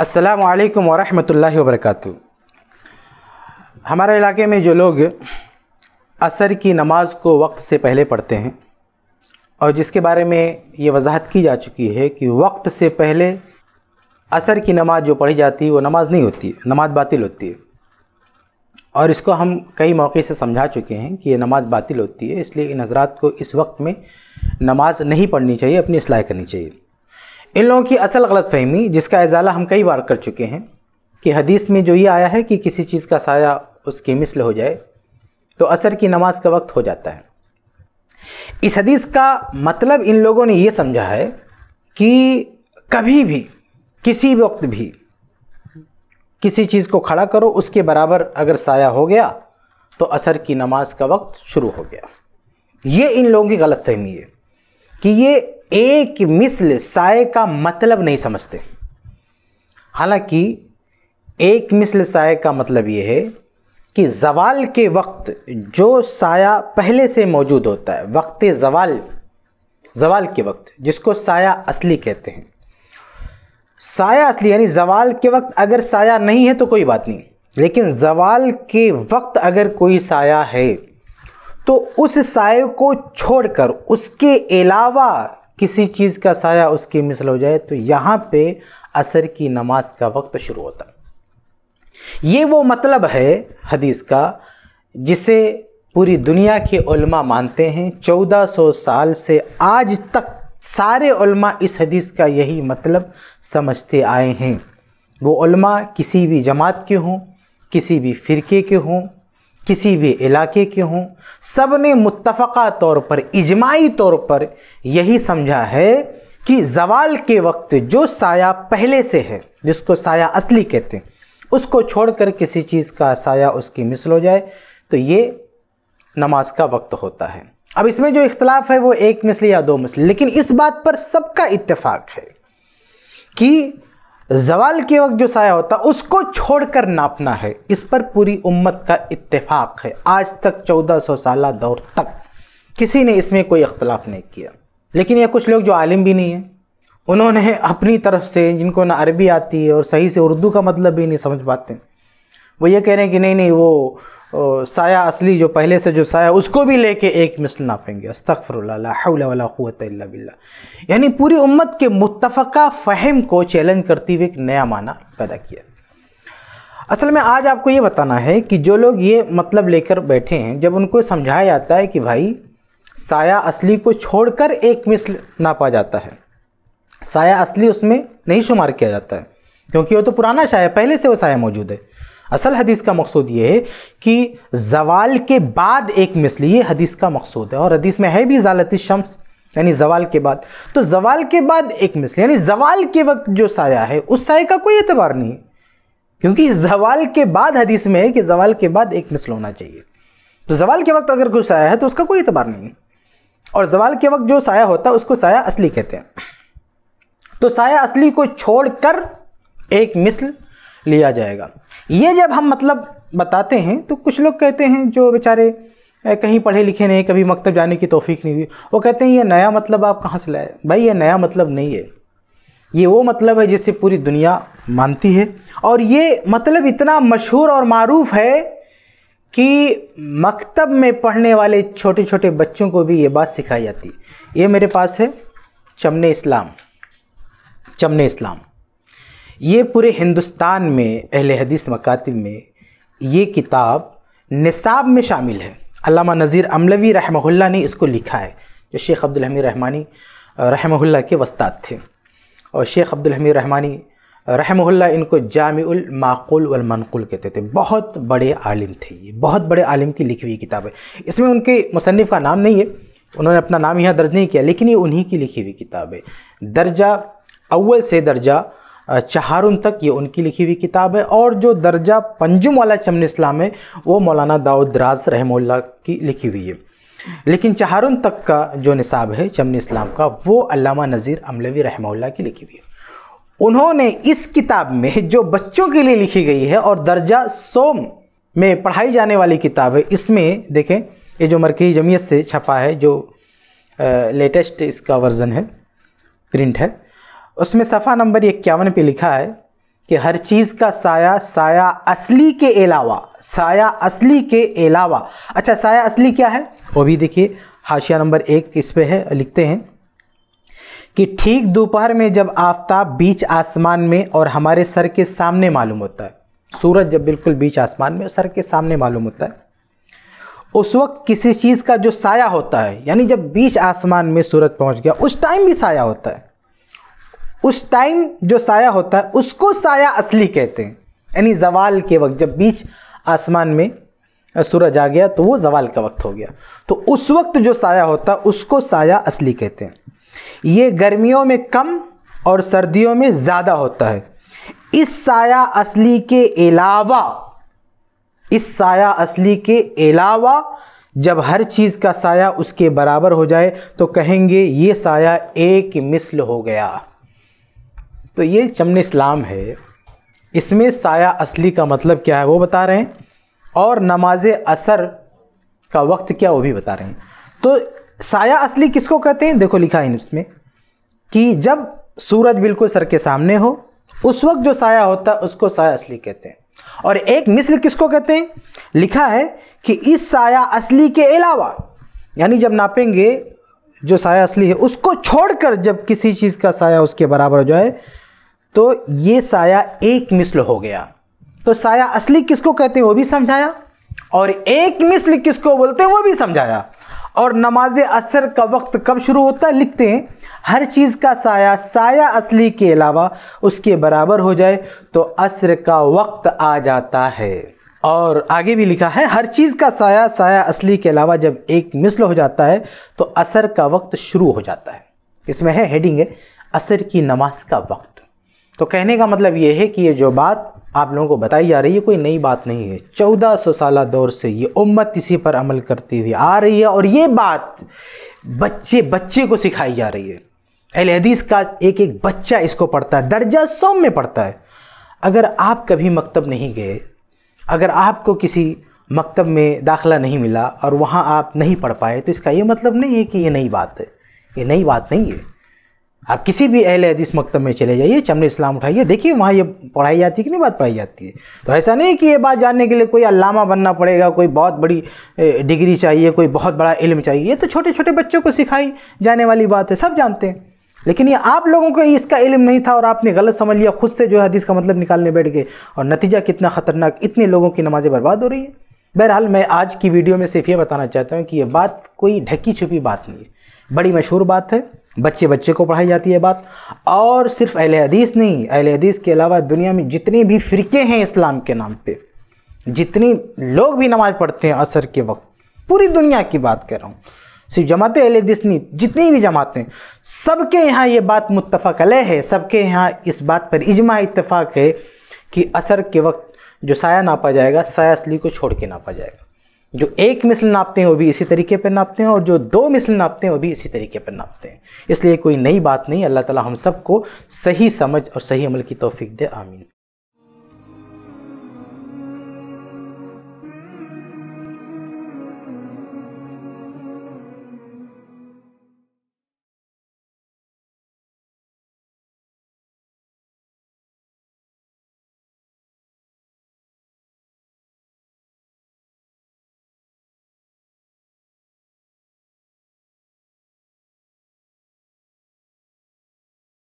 असलकम वरहमल वबरक हमारे इलाके में जो लोग असर की नमाज़ को वक्त से पहले पढ़ते हैं और जिसके बारे में ये वजाहत की जा चुकी है कि वक्त से पहले असर की नमाज़ जो पढ़ी जाती है वो नमाज़ नहीं होती है नमाज़ बातिल होती है और इसको हम कई मौके से समझा चुके हैं कि ये नमाज़ बातिल होती है इसलिए इन हजरात को इस वक्त में नमाज़ नहीं पढ़नी चाहिए अपनी असलाह करनी चाहिए इन लोगों की असल गलत फहमी जिसका इजाला हम कई बार कर चुके हैं कि हदीस में जो ये आया है कि किसी चीज़ का साया उसकी मिसल हो जाए तो असर की नमाज का वक्त हो जाता है इस हदीस का मतलब इन लोगों ने यह समझा है कि कभी भी किसी वक्त भी किसी चीज़ को खड़ा करो उसके बराबर अगर साया हो गया तो असर की नमाज का वक्त शुरू हो गया ये इन लोगों की गलत फहमी है कि ये एक मिसल साय का मतलब नहीं समझते हालांकि एक मिसल साय का मतलब ये है कि जवाल के वक्त जो साया पहले से मौजूद होता है वक्त जवाल जवाल के वक्त जिसको साया असली कहते हैं साया असली यानी जवाल के वक्त अगर साया नहीं है तो कोई बात नहीं लेकिन जवाल के वक्त अगर कोई साया है तो उस साय को छोड़कर उसके अलावा किसी चीज़ का साया उसकी मिसल हो जाए तो यहाँ पे असर की नमाज का वक्त शुरू होता है ये वो मतलब है हदीस का जिसे पूरी दुनिया के उल्मा मानते हैं 1400 साल से आज तक सारे उल्मा इस हदीस का यही मतलब समझते आए हैं वो उल्मा किसी भी जमात के हों किसी भी फ़िरके के हों किसी भी इलाके के हों सब ने मुतफ़ा तौर पर इजमाही तौर पर यही समझा है कि जवाल के वक्त जो साया पहले से है जिसको साया असली कहते हैं उसको छोड़कर किसी चीज़ का साया उसकी मिसल हो जाए तो ये नमाज का वक्त होता है अब इसमें जो इख्तलाफ है वो एक मिसल या दो मिसल लेकिन इस बात पर सबका इतफ़ाक़ है कि जवाल के वक्त जो साया होता है उसको छोड़कर नापना है इस पर पूरी उम्मत का इत्तेफाक है आज तक 1400 साल दौर तक किसी ने इसमें कोई अख्तलाफ नहीं किया लेकिन यह कुछ लोग जो आलिम भी नहीं हैं उन्होंने अपनी तरफ से जिनको ना अरबी आती है और सही से उर्दू का मतलब भी नहीं समझ पाते वो ये कह रहे हैं कि नहीं नहीं वो साया असली जो पहले से जो साया उसको भी लेके एक मिसल नापेंगे बिल्ला यानी पूरी उम्मत के मुतफ़ा फ़हम को चैलेंज करते हुए एक नया माना पैदा किया असल में आज आपको ये बताना है कि जो लोग ये मतलब लेकर बैठे हैं जब उनको समझाया जाता है कि भाई साया असली को छोड़कर एक मिसल नापा जाता है साया असली उसमें नहीं शुमार किया जाता है क्योंकि वो तो पुराना साया पहले से वो साया मौजूद है असल हदीस का मकसूद ये है कि जवाल के बाद एक मिसल ये हदीस का मकसूद है और हदीस में है भी जालत शम्स यानी जवाल के बाद तो जवाल के बाद एक मिसल यानी जवाल के वक्त जो साया है उस साय का कोई एतबार नहीं है क्योंकि जवाल के बाद हदीस में है कि जवाल के बाद एक मिसल होना चाहिए तो जवाल के वक्त अगर कोई साया है तो उसका कोई एतबार नहीं और जवाल के वक्त जो साया होता है उसको साया असली कहते हैं तो साया असली को छोड़कर एक मिसल लिया जाएगा ये जब हम मतलब बताते हैं तो कुछ लोग कहते हैं जो बेचारे कहीं पढ़े लिखे नहीं कभी मकतब जाने की तोफ़ी नहीं हुई वो कहते हैं ये नया मतलब आप कहाँ से लाए भाई ये नया मतलब नहीं है ये वो मतलब है जिसे पूरी दुनिया मानती है और ये मतलब इतना मशहूर और मरूफ है कि मकतब में पढ़ने वाले छोटे छोटे बच्चों को भी ये बात सिखाई जाती है ये मेरे पास है चमने इस्लाम चमने इस्लाम ये पूरे हिंदुस्तान में अहले हदीस मकातब में ये किताब निसाब में शामिल है अलामा नज़ीर अमलवी रहमहुल्ला ने इसको लिखा है जो शेख अब्दुल हमीद रहमानी रहमहुल्ला के वस्ताद थे और शेख अब्दुल हमीद रहमानी रहमहुल्ला इनको जामिउल माकूल वल कहते थे बहुत बड़े आलिम थे ये बहुत बड़े आलिम की लिखी हुई किताब है इसमें उनके मुसनफ़ का नाम नहीं है उन्होंने अपना नाम यहाँ दर्ज नहीं किया लेकिन ये उन्हीं की लिखी हुई किताब है दर्जा अव्वल से दर्जा चहारुन तक ये उनकी लिखी हुई किताब है और जो दर्जा पंजुम वाला चमन इस्लाम है वो मौलाना दाऊद राज रहमल्ला की लिखी हुई है लेकिन चहारुन तक का जो निसाब है चमन इस्लाम का वो अलामा नज़ीर अमलवी रहमोल्ला की लिखी हुई है उन्होंने इस किताब में जो बच्चों के लिए लिखी गई है और दर्जा सोम में पढ़ाई जाने वाली किताब है इसमें देखें ये जो मरकज़ी जमीयत से छपा है जो लेटेस्ट इसका वर्ज़न है प्रिंट है उसमें सफ़ा नंबर इक्यावन पे लिखा है कि हर चीज़ का साया साया असली के अलावा साया असली के अलावा अच्छा साया असली क्या है वो भी देखिए हाशिया नंबर एक किस पे है लिखते हैं कि ठीक दोपहर में जब आफ्ताब बीच आसमान में और हमारे सर के सामने मालूम होता है सूरज जब बिल्कुल बीच आसमान में सर के सामने मालूम होता है उस वक्त किसी चीज़ का जो साया होता है यानी जब बीच आसमान में सूरज पहुंच गया उस टाइम भी साया होता है उस टाइम जो साया होता है उसको साया असली कहते हैं यानी जवाल के वक्त जब बीच आसमान में सूरज आ गया तो वो जवाल का वक्त हो गया तो उस वक्त जो साया होता है उसको साया असली कहते हैं ये गर्मियों में कम और सर्दियों में ज़्यादा होता है इस साया असली के अलावा इस साया असली के अलावा जब हर चीज़ का साया उसके बराबर हो जाए तो कहेंगे ये साया एक मिसल हो गया तो ये चमन इस्लाम है इसमें साया असली का मतलब क्या है वो बता रहे हैं और नमाज असर का वक्त क्या वो भी बता रहे हैं तो साया असली किसको कहते हैं देखो लिखा है इसमें कि जब सूरज बिल्कुल सर के सामने हो उस वक्त जो साया होता है उसको साया असली कहते हैं और एक मिस्र किसको कहते हैं लिखा है कि इस साया असली के अलावा यानी जब नापेंगे जो साया असली है उसको छोड़कर जब किसी चीज़ का साया उसके बराबर हो जाए तो ये साया एक मिसल हो गया तो साया असली किसको कहते हैं वो भी समझाया और एक मिसल किसको बोलते हैं वो भी समझाया और नमाज असर का वक्त कब शुरू होता है लिखते हैं हर चीज़ का साया साया असली के अलावा उसके बराबर हो जाए तो असर का वक्त आ जाता है और आगे भी लिखा है हर चीज़ का साया साया असली के अलावा जब एक मिसल हो जाता है तो असर का वक्त शुरू हो जाता है इसमें है हेडिंग है असर की नमाज का वक्त तो कहने का मतलब ये है कि ये जो बात आप लोगों को बताई जा रही है कोई नई बात नहीं है चौदह सौ साल दौर से ये उम्मत इसी पर अमल करती हुई आ रही है और ये बात बच्चे बच्चे को सिखाई जा रही है अहल हदीस का एक एक बच्चा इसको पढ़ता है दर्जा सौ में पढ़ता है अगर आप कभी मकतब नहीं गए अगर आपको किसी मकतब में दाखला नहीं मिला और वहाँ आप नहीं पढ़ पाए तो इसका ये मतलब नहीं है कि ये नई बात है ये नई बात नहीं है आप किसी भी अहल हदीस मकतब में चले जाइए चमन इस्लाम उठाइए देखिए वहाँ ये पढ़ाई जाती है कि नहीं बात पढ़ाई जाती है तो ऐसा नहीं कि ये बात जानने के लिए कोई अलामा बनना पड़ेगा कोई बहुत बड़ी डिग्री चाहिए कोई बहुत बड़ा इल्म चाहिए ये तो छोटे छोटे बच्चों को सिखाई जाने वाली बात है सब जानते हैं लेकिन ये आप लोगों को इसका इल्म नहीं था और आपने गलत समझ लिया खुद से जो है हदीस का मतलब निकालने बैठ गए और नतीजा कितना ख़तरनाक इतने लोगों की नमाज़ें बर्बाद हो रही है बहरहाल मैं आज की वीडियो में सिर्फ ये बताना चाहता हूँ कि ये बात कोई ढकी छुपी बात नहीं है बड़ी मशहूर बात है बच्चे बच्चे को पढ़ाई जाती है बात और सिर्फ अहल हदीस नहीं अहल हदीस के अलावा दुनिया में जितने भी फ़िरके हैं इस्लाम के नाम पे जितनी लोग भी नमाज़ पढ़ते हैं असर के वक्त पूरी दुनिया की बात कर रहा हूँ सिर्फ जमात अहल हदीस नहीं जितनी भी जमातें सबके यहाँ ये बात मुतफ़ अलह है सबके यहाँ इस बात पर इजमा इतफ़ाक़ है कि असर के वक्त जो साया नापा जाएगा साया असली को छोड़ के नापा जाएगा जो एक मिसल नापते हैं वो भी इसी तरीके पर नापते हैं और जो दो मिसल नापते हैं वो भी इसी तरीके पर नापते हैं इसलिए कोई नई बात नहीं अल्लाह ताला हम सबको सही समझ और सही अमल की तौफीक दे आमीन